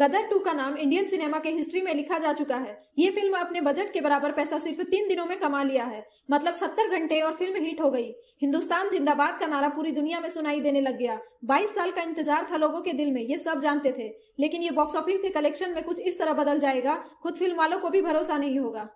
गदर to का नाम Indian cinema के हिस्ट्री में लिखा जा चुका है ये फिल्म अपने बजट के बराबर पैसा सिर्फ तीन दिनों में कमा लिया है मतलब सत्तर घंटे और फिल्म हिट हो गई हिंदुस्तान जिंदाबाद का नारा पूरी दुनिया में सुनाई देने लग गया बाईस साल का इंतजार था लोगों के दिल में ये सब जानते थे लेकिन ये बॉक्स ऑफिस के कलेक्शन में कुछ इस तरह बदल जाएगा खुद फिल्म वालों को भी भरोसा नहीं होगा